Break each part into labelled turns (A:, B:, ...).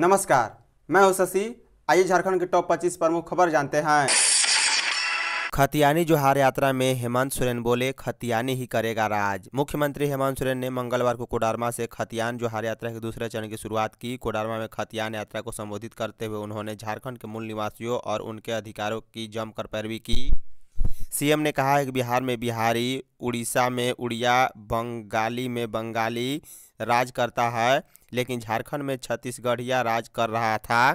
A: नमस्कार मैं हूं शशि आइए झारखंड के टॉप 25 प्रमुख खबर जानते हैं खतियानी जोहार यात्रा में हेमंत सोरेन बोले खतियानी ही करेगा राज मुख्यमंत्री हेमंत सोरेन ने मंगलवार को कोडारमा से खतियान जोहार यात्रा के दूसरे चरण की शुरुआत की कोडारमा में खतियान यात्रा को संबोधित करते हुए उन्होंने झारखंड के मूल निवासियों और उनके अधिकारों की जमकर पैरवी की सीएम ने कहा है कि बिहार में बिहारी उड़ीसा में उड़िया बंगाली में बंगाली राज करता है लेकिन झारखंड में छत्तीसगढ़िया राज कर रहा था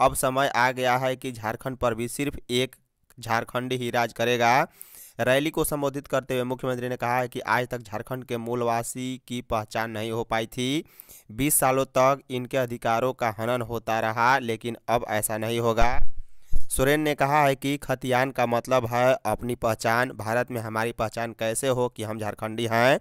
A: अब समय आ गया है कि झारखंड पर भी सिर्फ एक झारखंड ही राज करेगा रैली को संबोधित करते हुए मुख्यमंत्री ने कहा है कि आज तक झारखंड के मूलवासी की पहचान नहीं हो पाई थी बीस सालों तक इनके अधिकारों का हनन होता रहा लेकिन अब ऐसा नहीं होगा सोरेन ने कहा है कि खतियान का मतलब है अपनी पहचान भारत में हमारी पहचान कैसे हो कि हम झारखंडी हैं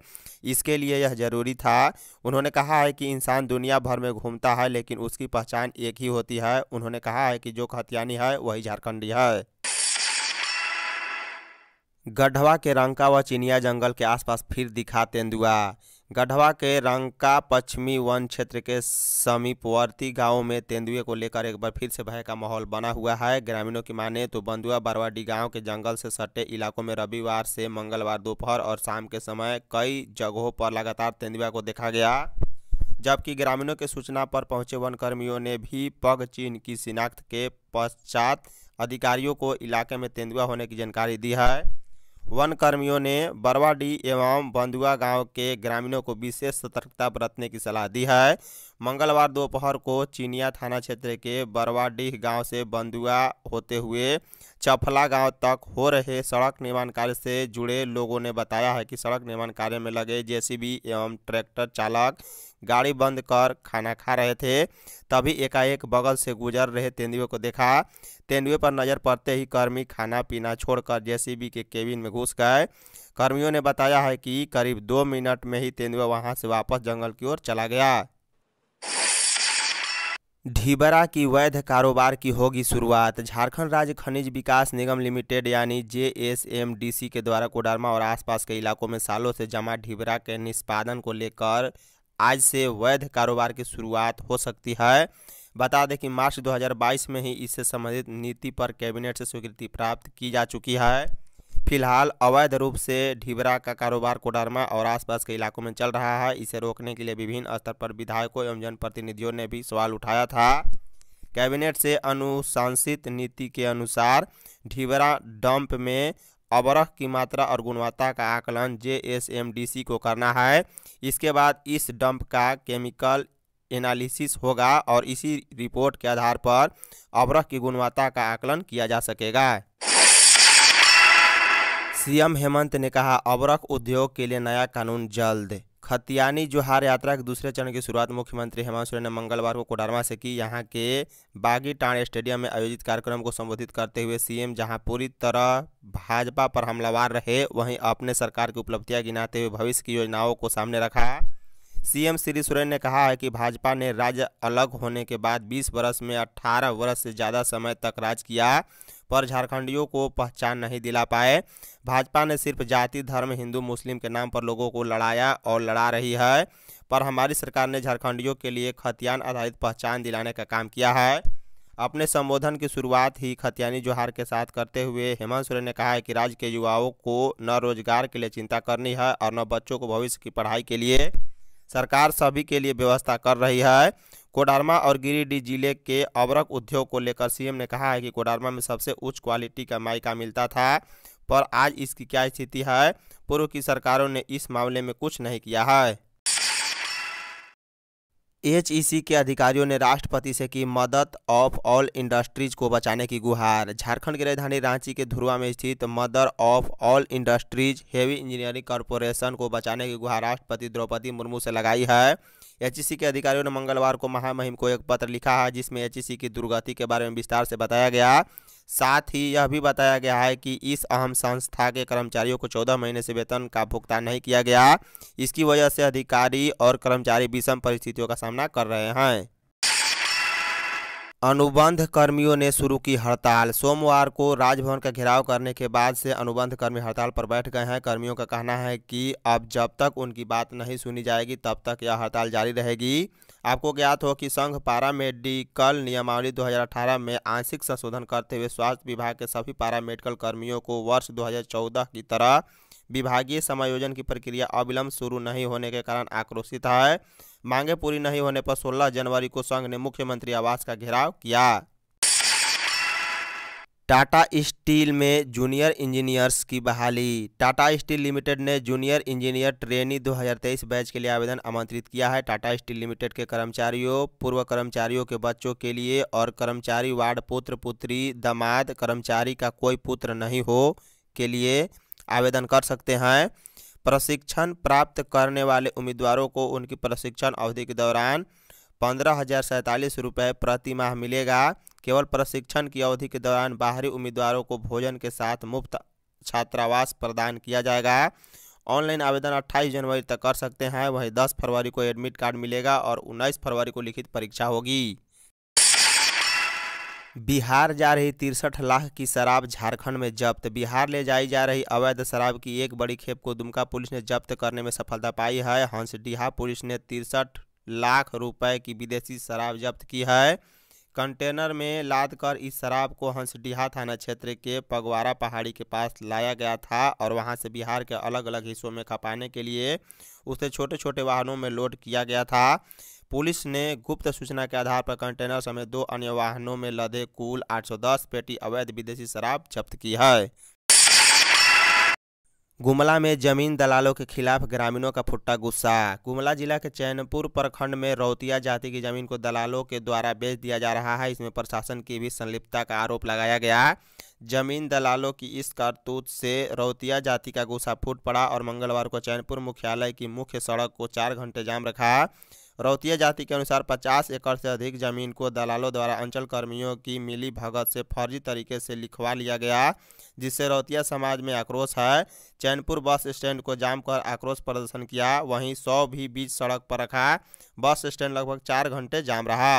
A: इसके लिए यह जरूरी था उन्होंने कहा है कि इंसान दुनिया भर में घूमता है लेकिन उसकी पहचान एक ही होती है उन्होंने कहा है कि जो खतियानी है वही झारखंडी है गढ़वा के रंका व चिनिया जंगल के आसपास फिर दिखा तेंदुआ गढ़वा के रंका पश्चिमी वन क्षेत्र के समीपवर्ती गांवों में तेंदुए को लेकर एक बार फिर से भय का माहौल बना हुआ है ग्रामीणों की माने तो बंदुआ बरवाडी गांव के जंगल से सटे इलाकों में रविवार से मंगलवार दोपहर और शाम के समय कई जगहों पर लगातार तेंदुआ को देखा गया जबकि ग्रामीणों के सूचना पर पहुंचे वन कर्मियों ने भी पग चिन्ह की शिनाख्त के पश्चात अधिकारियों को इलाके में तेंदुआ होने की जानकारी दी है वन कर्मियों ने बरवाडी एवं बंदुआ गांव के ग्रामीणों को विशेष सतर्कता बरतने की सलाह दी है मंगलवार दोपहर को चिनिया थाना क्षेत्र के बरवाडीह गांव से बंदुआ होते हुए चफला गांव तक हो रहे सड़क निर्माण कार्य से जुड़े लोगों ने बताया है कि सड़क निर्माण कार्य में लगे जेसीबी एवं ट्रैक्टर चालक गाड़ी बंद कर खाना खा रहे थे तभी एकाएक बगल से गुजर रहे तेंदुए को देखा तेंदुए पर नज़र पड़ते ही कर्मी खाना पीना छोड़कर जेसीबी के केबिन में घुस गए कर्मियों ने बताया है कि करीब दो मिनट में ही तेंदुआ वहां से वापस जंगल की ओर चला गया ढीबरा की वैध कारोबार की होगी शुरुआत झारखंड राज्य खनिज विकास निगम लिमिटेड यानी सी के द्वारा कोडरमा और आसपास के इलाकों में सालों से जमा ढीबरा के निष्पादन को लेकर आज से वैध कारोबार की शुरुआत हो सकती है बता दें कि मार्च 2022 में ही इससे संबंधित नीति पर कैबिनेट से स्वीकृति प्राप्त की जा चुकी है फिलहाल अवैध रूप से ढिबरा का कारोबार कोडरमा और आसपास के इलाकों में चल रहा है इसे रोकने के लिए विभिन्न स्तर पर विधायकों एवं जनप्रतिनिधियों ने भी सवाल उठाया था कैबिनेट से अनुशंसित नीति के अनुसार ढिबरा डंप में अवरह की मात्रा और गुणवत्ता का आकलन जे को करना है इसके बाद इस डंप का केमिकल एनालिसिस होगा और इसी रिपोर्ट के आधार पर अवरह की गुणवत्ता का आकलन किया जा सकेगा सीएम हेमंत ने कहा अवरक उद्योग के लिए नया कानून जल्द खतियानी जोहार यात्रा के दूसरे चरण की शुरुआत मुख्यमंत्री हेमंत सोरेन ने मंगलवार को कोडरमा से की यहां के बागीटाण स्टेडियम में आयोजित कार्यक्रम को संबोधित करते हुए सीएम जहां पूरी तरह भाजपा पर हमलावार रहे वहीं अपने सरकार की उपलब्धियां गिनाते हुए भविष्य की योजनाओं को सामने रखा सीएम श्री सोरेन ने कहा है कि भाजपा ने राज्य अलग होने के बाद बीस वर्ष में अट्ठारह वर्ष से ज़्यादा समय तक राज किया पर झारखंडियों को पहचान नहीं दिला पाए भाजपा ने सिर्फ जाति धर्म हिंदू मुस्लिम के नाम पर लोगों को लड़ाया और लड़ा रही है पर हमारी सरकार ने झारखंडियों के लिए खतियान आधारित पहचान दिलाने का काम किया है अपने संबोधन की शुरुआत ही खतियानी जोहार के साथ करते हुए हेमंत सोरेन ने कहा है कि राज्य के युवाओं को न रोजगार के लिए चिंता करनी है और न बच्चों को भविष्य की पढ़ाई के लिए सरकार सभी के लिए व्यवस्था कर रही है कोडारमा और गिरिडीह जिले के अवरक उद्योग को लेकर सीएम ने कहा है कि कोडारमा में सबसे उच्च क्वालिटी का माइका मिलता था पर आज इसकी क्या स्थिति है पूर्व की सरकारों ने इस मामले में कुछ नहीं किया है एचईसी के अधिकारियों ने राष्ट्रपति से की मदद ऑफ ऑल इंडस्ट्रीज को बचाने की गुहार झारखंड की राजधानी रांची के धुरुआ में स्थित mother of all industries heavy engineering corporation को बचाने की गुहार राष्ट्रपति द्रौपदी मुर्मू से लगाई है एचईसी के अधिकारियों ने मंगलवार को महामहिम को एक पत्र लिखा है जिसमें एच की दुर्गति के बारे में विस्तार से बताया गया साथ ही यह भी बताया गया है कि इस अहम संस्था के कर्मचारियों को चौदह महीने से वेतन का भुगतान नहीं किया गया इसकी वजह से अधिकारी और कर्मचारी विषम परिस्थितियों का सामना कर रहे हैं अनुबंध कर्मियों ने शुरू की हड़ताल सोमवार को राजभवन का घेराव करने के बाद से अनुबंध कर्मी हड़ताल पर बैठ गए हैं कर्मियों का कहना है कि अब जब तक उनकी बात नहीं सुनी जाएगी तब तक यह हड़ताल जारी रहेगी आपको ज्ञात हो कि संघ पारा मेडिकल नियमावली 2018 में आंशिक संशोधन करते हुए स्वास्थ्य विभाग के सभी पारा मेडिकल कर्मियों को वर्ष 2014 की तरह विभागीय समायोजन की प्रक्रिया अविलंब शुरू नहीं होने के कारण आक्रोशित है मांगे पूरी नहीं होने पर 16 जनवरी को संघ ने मुख्यमंत्री आवास का घेराव किया टाटा इस स्टील में जूनियर इंजीनियर्स की बहाली टाटा स्टील लिमिटेड ने जूनियर इंजीनियर ट्रेनी 2023 बैच के लिए आवेदन आमंत्रित किया है टाटा स्टील लिमिटेड के कर्मचारियों पूर्व कर्मचारियों के बच्चों के लिए और कर्मचारी वार्ड पुत्र पुत्री दामाद कर्मचारी का कोई पुत्र नहीं हो के लिए आवेदन कर सकते हैं प्रशिक्षण प्राप्त करने वाले उम्मीदवारों को उनकी प्रशिक्षण अवधि के दौरान पंद्रह हज़ार सैंतालीस रुपये प्रति माह मिलेगा केवल प्रशिक्षण की अवधि के दौरान बाहरी उम्मीदवारों को भोजन के साथ मुफ्त छात्रावास प्रदान किया जाएगा ऑनलाइन आवेदन 28 जनवरी तक कर सकते हैं वहीं 10 फरवरी को एडमिट कार्ड मिलेगा और 19 फरवरी को लिखित परीक्षा होगी बिहार जा रही तिरसठ लाख की शराब झारखंड में जब्त बिहार ले जाई जा रही अवैध शराब की एक बड़ी खेप को दुमका पुलिस ने जब्त करने में सफलता पाई है हंसडीहा पुलिस ने तिरसठ लाख रुपए की विदेशी शराब जब्त की है कंटेनर में लादकर इस शराब को हंसडीहा थाना क्षेत्र के पगवारा पहाड़ी के पास लाया गया था और वहां से बिहार के अलग अलग हिस्सों में खपाने के लिए उसे छोटे छोटे वाहनों में लोड किया गया था पुलिस ने गुप्त सूचना के आधार पर कंटेनर समेत दो अन्य वाहनों में लदे कुल 810 पेटी अवैध विदेशी शराब जब्त की है गुमला में जमीन दलालों के खिलाफ ग्रामीणों का फुट्टा गुस्सा गुमला जिला के चैनपुर प्रखंड में रौतिया जाति की जमीन को दलालों के द्वारा बेच दिया जा रहा है इसमें प्रशासन की भी संलिप्तता का आरोप लगाया गया जमीन दलालों की इस करतूत से रौतिया जाति का गुस्सा फूट पड़ा और मंगलवार को चैनपुर मुख्यालय की मुख्य सड़क को चार घंटे जाम रखा रौतिया जाति के अनुसार 50 एकड़ से अधिक जमीन को दलालों द्वारा अंचल कर्मियों की मिली भगत से फर्जी तरीके से लिखवा लिया गया जिससे रौतिया समाज में आक्रोश है चैनपुर बस स्टैंड को जाम कर आक्रोश प्रदर्शन किया वहीं सौ भी बीच सड़क पर रखा बस स्टैंड लगभग चार घंटे जाम रहा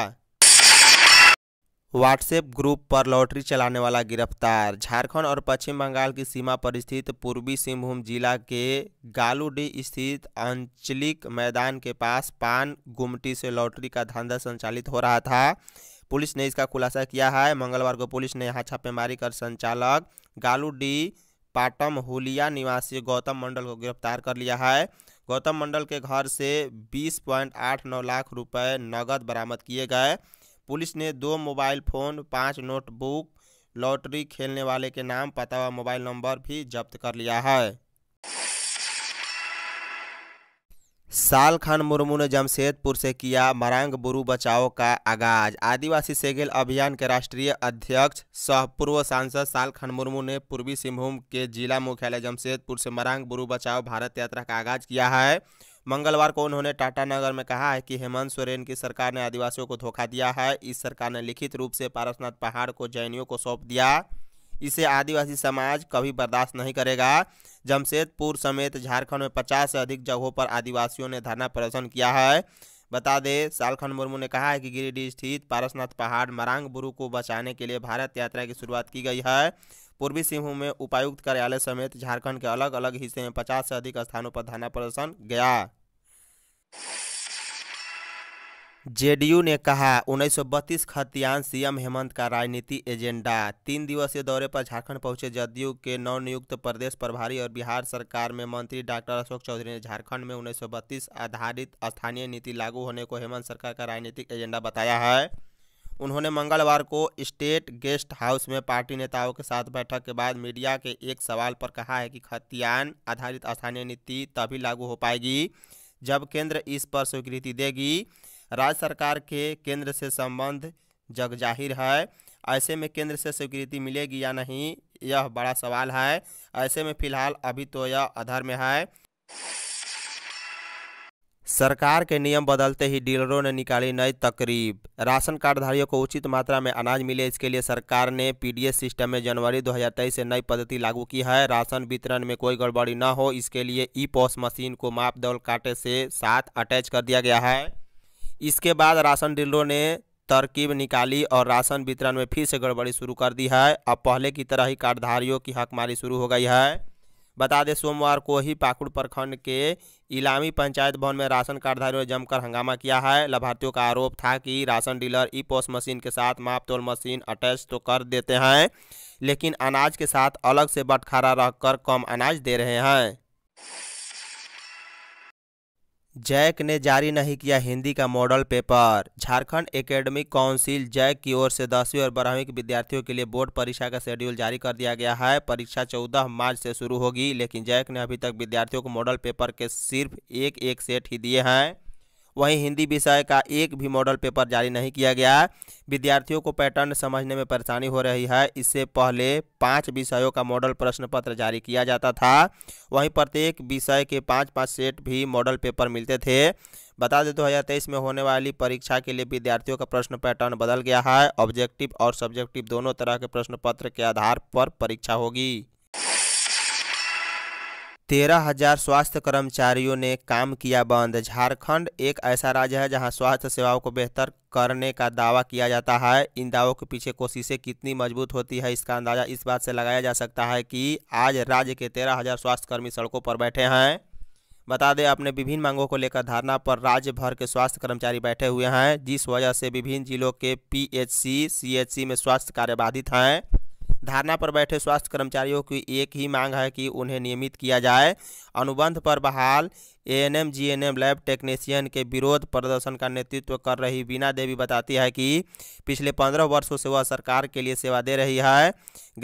A: व्हाट्सएप ग्रुप पर लॉटरी चलाने वाला गिरफ्तार झारखंड और पश्चिम बंगाल की सीमा पर स्थित पूर्वी सिंहभूम जिला के गालूडी स्थित आंचलिक मैदान के पास पान गुमटी से लॉटरी का धंधा संचालित हो रहा था पुलिस ने इसका खुलासा किया है मंगलवार को पुलिस ने यहाँ छापेमारी कर संचालक गालू डी पाटम होलिया निवासी गौतम मंडल को गिरफ्तार कर लिया है गौतम मंडल के घर से 20.89 लाख रुपए नगद बरामद किए गए पुलिस ने दो मोबाइल फ़ोन पाँच नोटबुक लॉटरी खेलने वाले के नाम पता व मोबाइल नंबर भी जब्त कर लिया है साल खान मुर्मू ने जमशेदपुर से किया मरांग बुरु बचाओ का आगाज आदिवासी सेगेल अभियान के राष्ट्रीय अध्यक्ष सह पूर्व सांसद साल खान मुर्मू ने पूर्वी सिंहभूम के जिला मुख्यालय जमशेदपुर से मरांग बुरु बचाओ भारत यात्रा का आगाज किया है मंगलवार को उन्होंने टाटानगर में कहा है कि हेमंत सोरेन की सरकार ने आदिवासियों को धोखा दिया है इस सरकार ने लिखित रूप से पारसनाथ पहाड़ को जैनियों को सौंप दिया इसे आदिवासी समाज कभी बर्दाश्त नहीं करेगा जमशेदपुर समेत झारखंड में पचास से अधिक जगहों पर आदिवासियों ने धरना प्रदर्शन किया है बता दें सालखन मुर्मू ने कहा है कि गिरिडीह स्थित पारसनाथ पहाड़ मरांग बुरु को बचाने के लिए भारत यात्रा की शुरुआत की गई है पूर्वी सिंहभूम में उपायुक्त कार्यालय समेत झारखंड के अलग अलग हिस्से में पचास से अधिक स्थानों पर धरना प्रदर्शन गया जेडीयू ने कहा उन्नीस बत्तीस खतियान सीएम हेमंत का राजनीति एजेंडा तीन दिवसीय दौरे पर झारखंड पहुंचे जदयू के नवनियुक्त प्रदेश प्रभारी और बिहार सरकार में मंत्री डॉक्टर अशोक चौधरी ने झारखंड में बत्तीस आधारित स्थानीय नीति लागू होने को हेमंत सरकार का राजनीतिक एजेंडा बताया है उन्होंने मंगलवार को स्टेट गेस्ट हाउस में पार्टी नेताओं के साथ बैठक के बाद मीडिया के एक सवाल पर कहा है कि खतियान आधारित स्थानीय नीति तभी लागू हो पाएगी जब केंद्र इस पर स्वीकृति देगी राज्य सरकार के केंद्र से संबंध जग जाहिर है ऐसे में केंद्र से स्वीकृति मिलेगी या नहीं यह बड़ा सवाल है ऐसे में फिलहाल अभी तो यह अधर में है सरकार के नियम बदलते ही डीलरों ने निकाली नई तकरीब राशन कार्डधारियों को उचित मात्रा में अनाज मिले इसके लिए सरकार ने पीडीएस सिस्टम में जनवरी 2023 से नई पद्धति लागू की है राशन वितरण में कोई गड़बड़ी न हो इसके लिए ई पॉस मशीन को मापदौल काटे से साथ अटैच कर दिया गया है इसके बाद राशन डीलरों ने तरकीब निकाली और राशन वितरण में फिर से गड़बड़ी शुरू कर दी है अब पहले की तरह ही कार्डधारियों की हकमारी शुरू हो गई है बता दें सोमवार को ही पाकुड़ प्रखंड के इलामी पंचायत भवन में राशन कार्डधारियों ने जमकर हंगामा किया है लाभार्थियों का आरोप था कि ration dealer e post machine के साथ माप तोल मशीन अटैच तो कर देते हैं लेकिन अनाज के साथ अलग से बटखारा रखकर कम अनाज दे रहे हैं जैक ने जारी नहीं किया हिंदी का model paper Jharkhand academic council JAC की ओर से दसवीं और बारहवीं के विद्यार्थियों के लिए बोर्ड परीक्षा का शेड्यूल जारी कर दिया गया है परीक्षा 14 मार्च से शुरू होगी लेकिन जैक ने अभी तक विद्यार्थियों को मॉडल पेपर के सिर्फ एक एक सेट ही दिए हैं वहीं हिंदी विषय का एक भी मॉडल पेपर जारी नहीं किया गया विद्यार्थियों को पैटर्न समझने में परेशानी हो रही है इससे पहले पाँच विषयों का मॉडल प्रश्न पत्र जारी किया जाता था वहीं प्रत्येक विषय के पाँच पाँच सेट भी मॉडल पेपर मिलते थे बता दें दो हज़ार तेईस में होने वाली परीक्षा के लिए विद्यार्थियों का प्रश्न पैटर्न बदल गया है ऑब्जेक्टिव और सब्जेक्टिव दोनों तरह के प्रश्न पत्र के आधार पर परीक्षा होगी तेरह हजार स्वास्थ्य कर्मचारियों ने काम किया बंद झारखंड एक ऐसा राज्य है जहां स्वास्थ्य सेवाओं को बेहतर करने का दावा किया जाता है इन दावों के पीछे कोशिशें कितनी मजबूत होती है इसका अंदाजा इस बात से लगाया जा सकता है कि आज राज्य के तेरह हजार स्वास्थ्यकर्मी सड़कों पर बैठे हैं बता दें अपने विभिन्न मांगों को लेकर धारणा पर राज्य भर के स्वास्थ्य कर्मचारी बैठे हुए हैं जिस वजह से विभिन्न जिलों के पी एच में स्वास्थ्य कार्य बाधित हैं धारणा पर बैठे स्वास्थ्य कर्मचारियों की एक ही मांग है कि उन्हें नियमित किया जाए अनुबंध पर बहाल एएनएम जीएनएम लैब टेक्नीशियन के विरोध प्रदर्शन का नेतृत्व कर रही बीना देवी बताती है कि पिछले पंद्रह वर्षों से वह सरकार के लिए सेवा दे रही है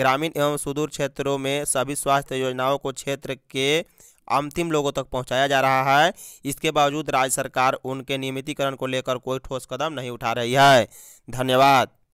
A: ग्रामीण एवं सुदूर क्षेत्रों में सभी स्वास्थ्य योजनाओं को क्षेत्र के अंतिम लोगों तक पहुंचाया जा रहा है इसके बावजूद राज्य सरकार उनके नियमितीकरण को लेकर कोई ठोस कदम नहीं उठा रही है धन्यवाद